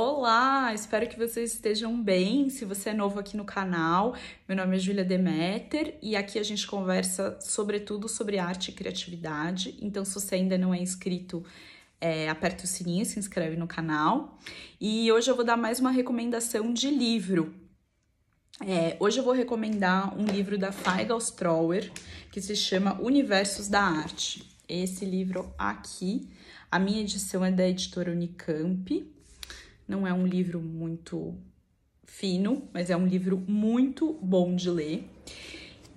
Olá, espero que vocês estejam bem. Se você é novo aqui no canal, meu nome é Julia Demeter e aqui a gente conversa sobretudo sobre arte e criatividade. Então, se você ainda não é inscrito, é, aperta o sininho, se inscreve no canal. E hoje eu vou dar mais uma recomendação de livro. É, hoje eu vou recomendar um livro da Feigelstrauer que se chama Universos da Arte. Esse livro aqui, a minha edição é da editora Unicamp não é um livro muito fino, mas é um livro muito bom de ler.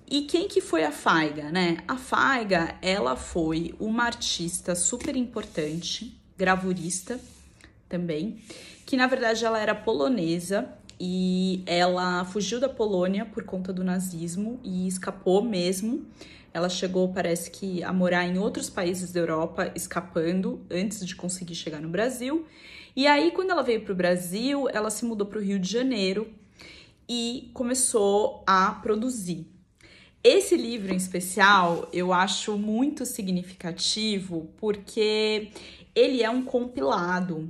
E quem que foi a Faiga, né? A Faiga, ela foi uma artista super importante, gravurista também, que na verdade ela era polonesa e ela fugiu da Polônia por conta do nazismo e escapou mesmo. Ela chegou, parece que, a morar em outros países da Europa, escapando antes de conseguir chegar no Brasil. E aí, quando ela veio para o Brasil, ela se mudou para o Rio de Janeiro e começou a produzir. Esse livro em especial eu acho muito significativo porque ele é um compilado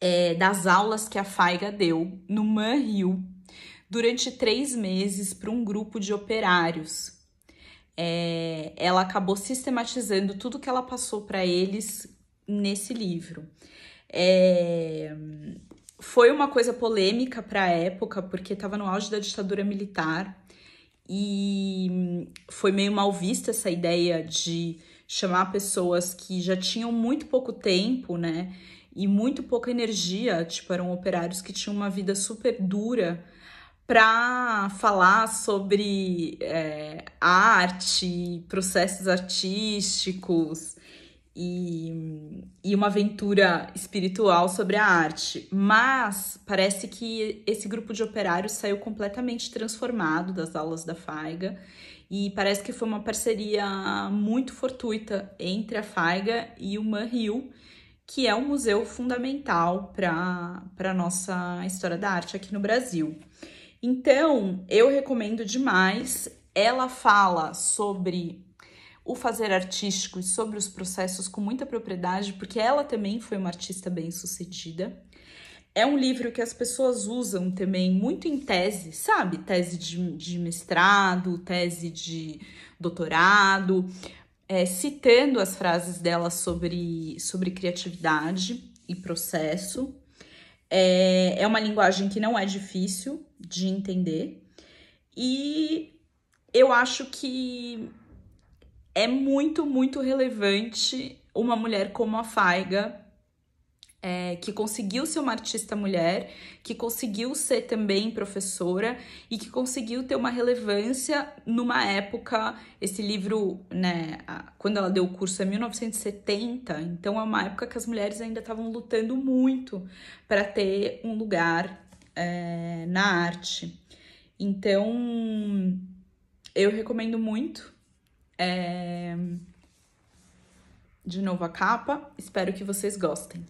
é, das aulas que a Faiga deu no Man Rio durante três meses para um grupo de operários. É, ela acabou sistematizando tudo que ela passou para eles nesse livro. É... Foi uma coisa polêmica para a época, porque estava no auge da ditadura militar e foi meio mal vista essa ideia de chamar pessoas que já tinham muito pouco tempo, né? E muito pouca energia, tipo, eram operários que tinham uma vida super dura para falar sobre é, arte, processos artísticos, e, e uma aventura espiritual sobre a arte. Mas parece que esse grupo de operários saiu completamente transformado das aulas da Faiga e parece que foi uma parceria muito fortuita entre a Faiga e o Man Hill, que é um museu fundamental para a nossa história da arte aqui no Brasil. Então, eu recomendo demais. Ela fala sobre o fazer artístico e sobre os processos com muita propriedade, porque ela também foi uma artista bem-sucedida. É um livro que as pessoas usam também muito em tese, sabe? Tese de, de mestrado, tese de doutorado, é, citando as frases dela sobre, sobre criatividade e processo. É, é uma linguagem que não é difícil de entender. E eu acho que é muito, muito relevante uma mulher como a Faiga, é, que conseguiu ser uma artista mulher, que conseguiu ser também professora e que conseguiu ter uma relevância numa época. Esse livro, né, quando ela deu o curso, é 1970, então é uma época que as mulheres ainda estavam lutando muito para ter um lugar é, na arte. Então, eu recomendo muito é... De novo a capa. Espero que vocês gostem.